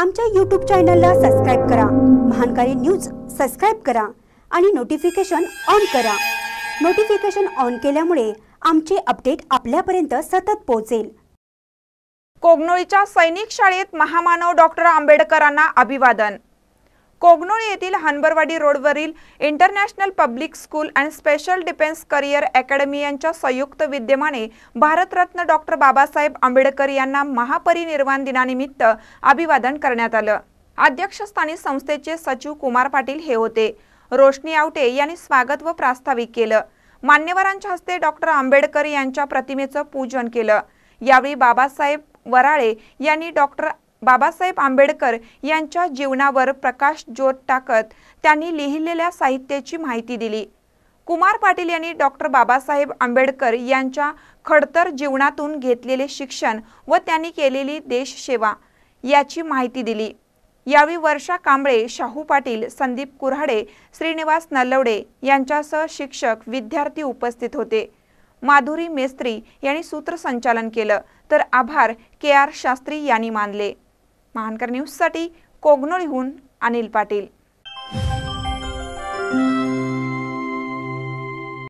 आमच्या यूट्यूब चॅनलला सबस्क्राईब करा महानकारी न्यूज सबस्क्राईब करा आणि नोटिफिकेशन ऑन करा नोटिफिकेशन ऑन केल्यामुळे आमचे अपडेट आपल्यापर्यंत सतत पोहोचेल कोगनोळीच्या सैनिक शाळेत महामानव डॉक्टर आंबेडकरांना अभिवादन कोगनोळ येथील हानबरवाडी रोडवरील international public school and special defence career academy यांच्या संयुक्त विद्यमाने भारतरत्न डॉक्टर बाबासाहेब आंबेडकर यांना महापरिनिर्वाण दिनानिमित्त अभिवादन करण्यात आलं अध्यक्षस्थानी संस्थेचे सचिव कुमार पाटील हे होते रोशनी आवटे यांनी स्वागत व प्रास्ताविक केलं मान्यवरांच्या हस्ते डॉक्टर आंबेडकर यांच्या प्रतिमेचं पूजन केलं यावेळी बाबासाहेब वराळे यांनी डॉक्टर बाबासाहेब आंबेडकर यांच्या जीवनावर प्रकाश ज्योत टाकत त्यांनी लिहिलेल्या साहित्याची माहिती दिली कुमार पाटील यांनी डॉक्टर बाबासाहेब आंबेडकर यांच्या खडतर जीवनातून घेतलेले शिक्षण व त्यांनी केलेली देशसेवा याची माहिती दिली यावेळी वर्षा कांबळे शाहू पाटील संदीप कुऱ्हाडे श्रीनिवास नलवडे यांच्यासह शिक्षक विद्यार्थी उपस्थित होते माधुरी मेस्त्री यांनी सूत्रसंचालन केलं तर आभार के आर शास्त्री यांनी मानले महानकर न्यूजसाठी कोगनोळीहून अनिल पाटील